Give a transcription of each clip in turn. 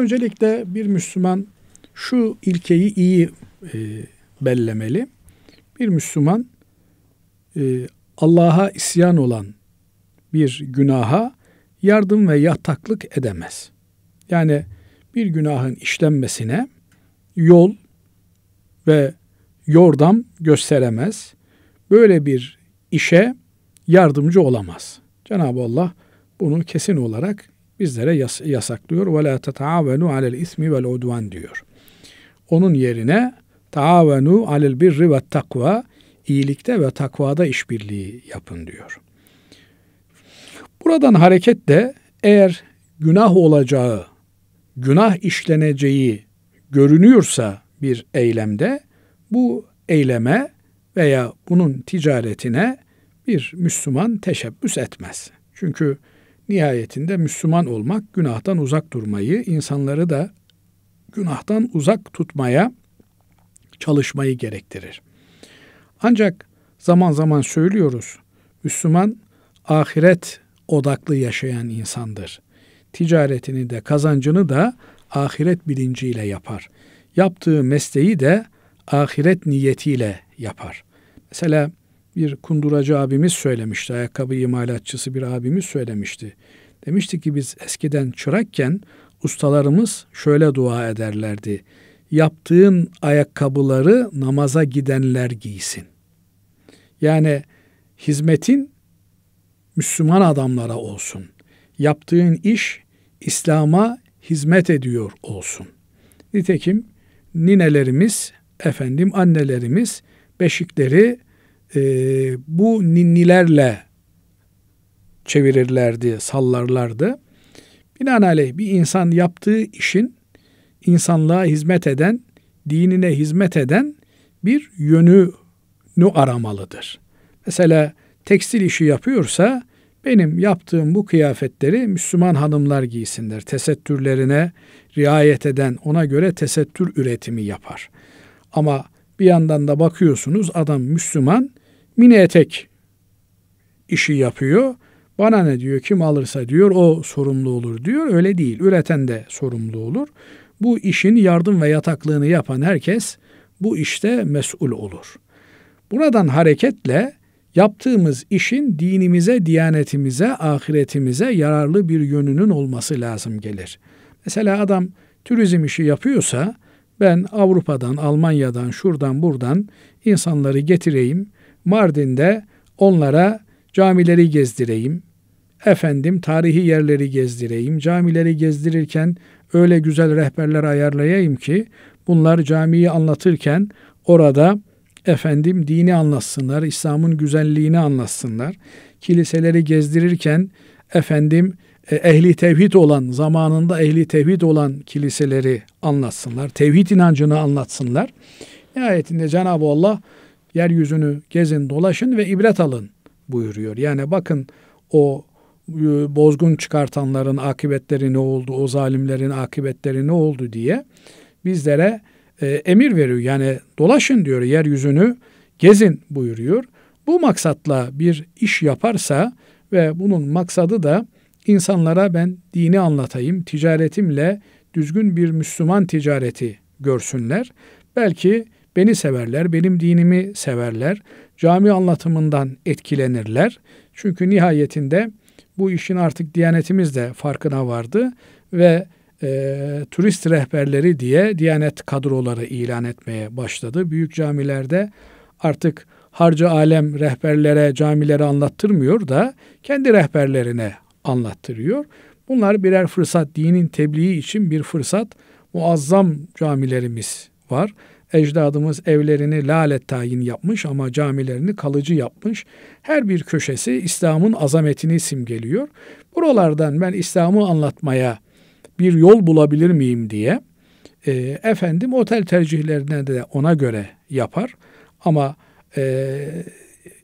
Öncelikle bir Müslüman şu ilkeyi iyi e, bellemeli. Bir Müslüman e, Allah'a isyan olan bir günaha yardım ve yataklık edemez. Yani bir günahın işlenmesine yol ve yordam gösteremez. Böyle bir işe yardımcı olamaz. Cenab-ı Allah bunu kesin olarak bizlere yas- yasaklıyor. Ve la tetavenu alel ismi vel udvan diyor. Onun yerine taavenu alel birri ve takva iyilikte ve takvada işbirliği yapın diyor. Buradan hareketle eğer günah olacağı, günah işleneceği görünüyorsa bir eylemde bu eyleme veya bunun ticaretine bir Müslüman teşebbüs etmez. Çünkü Nihayetinde Müslüman olmak günahtan uzak durmayı, insanları da günahtan uzak tutmaya çalışmayı gerektirir. Ancak zaman zaman söylüyoruz, Müslüman ahiret odaklı yaşayan insandır. Ticaretini de kazancını da ahiret bilinciyle yapar. Yaptığı mesleği de ahiret niyetiyle yapar. Mesela bir kunduracı abimiz söylemişti. Ayakkabı imalatçısı bir abimiz söylemişti. Demişti ki biz eskiden çırakken ustalarımız şöyle dua ederlerdi. Yaptığın ayakkabıları namaza gidenler giysin. Yani hizmetin Müslüman adamlara olsun. Yaptığın iş İslam'a hizmet ediyor olsun. Nitekim ninelerimiz, efendim annelerimiz beşikleri e, bu ninnilerle çevirirlerdi, sallarlardı. Binaenaleyh bir insan yaptığı işin insanlığa hizmet eden, dinine hizmet eden bir yönünü aramalıdır. Mesela tekstil işi yapıyorsa benim yaptığım bu kıyafetleri Müslüman hanımlar giysinler. Tesettürlerine riayet eden ona göre tesettür üretimi yapar. Ama bir yandan da bakıyorsunuz adam Müslüman mini etek işi yapıyor. Bana ne diyor kim alırsa diyor o sorumlu olur diyor. Öyle değil. Üreten de sorumlu olur. Bu işin yardım ve yataklığını yapan herkes bu işte mesul olur. Buradan hareketle yaptığımız işin dinimize, diyanetimize, ahiretimize yararlı bir yönünün olması lazım gelir. Mesela adam turizm işi yapıyorsa ben Avrupa'dan, Almanya'dan, şuradan buradan insanları getireyim, Mardin'de onlara camileri gezdireyim, efendim tarihi yerleri gezdireyim, camileri gezdirirken öyle güzel rehberler ayarlayayım ki bunlar camiyi anlatırken orada efendim dini anlatsınlar, İslam'ın güzelliğini anlatsınlar. Kiliseleri gezdirirken efendim e, ehli tevhid olan, zamanında ehli tevhid olan kiliseleri anlatsınlar. Tevhid inancını anlatsınlar. Nihayetinde Cenab-ı Allah yeryüzünü gezin, dolaşın ve ibret alın buyuruyor. Yani bakın o e, bozgun çıkartanların akıbetleri ne oldu, o zalimlerin akıbetleri ne oldu diye bizlere e, emir veriyor. Yani dolaşın diyor, yeryüzünü gezin buyuruyor. Bu maksatla bir iş yaparsa ve bunun maksadı da insanlara ben dini anlatayım, ticaretimle düzgün bir Müslüman ticareti görsünler. Belki Beni severler, benim dinimi severler. Cami anlatımından etkilenirler. Çünkü nihayetinde bu işin artık Diyanetimiz de farkına vardı ve e, turist rehberleri diye Diyanet kadroları ilan etmeye başladı. Büyük camilerde artık harcı alem rehberlere camileri anlattırmıyor da kendi rehberlerine anlattırıyor. Bunlar birer fırsat, dinin tebliği için bir fırsat. Muazzam camilerimiz var. Ecdadımız evlerini lalet tayin yapmış ama camilerini kalıcı yapmış. Her bir köşesi İslam'ın azametini simgeliyor. Buralardan ben İslam'ı anlatmaya bir yol bulabilir miyim diye e, efendim otel tercihlerine de ona göre yapar. Ama e,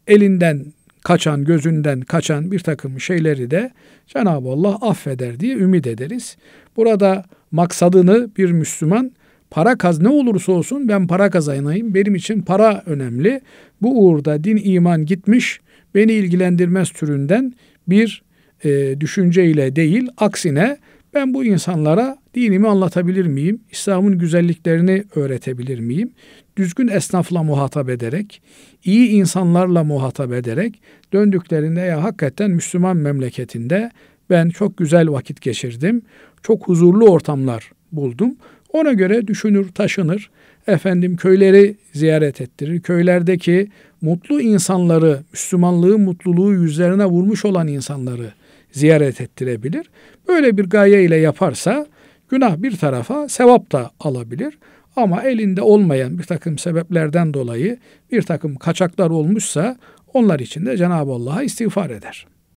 elinden kaçan, gözünden kaçan bir takım şeyleri de Cenab-ı Allah affeder diye ümit ederiz. Burada maksadını bir Müslüman Para kaz ne olursa olsun ben para kazanayım. Benim için para önemli. Bu uğurda din iman gitmiş beni ilgilendirmez türünden bir e, düşünceyle değil aksine ben bu insanlara dinimi anlatabilir miyim? İslam'ın güzelliklerini öğretebilir miyim? Düzgün esnafla muhatap ederek, iyi insanlarla muhatap ederek döndüklerinde ya hakikaten Müslüman memleketinde ben çok güzel vakit geçirdim. Çok huzurlu ortamlar buldum. Ona göre düşünür, taşınır. Efendim köyleri ziyaret ettirir. Köylerdeki mutlu insanları, Müslümanlığı, mutluluğu yüzlerine vurmuş olan insanları ziyaret ettirebilir. Böyle bir gaye ile yaparsa günah bir tarafa sevap da alabilir. Ama elinde olmayan bir takım sebeplerden dolayı bir takım kaçaklar olmuşsa onlar için de Cenab-ı Allah'a istiğfar eder.''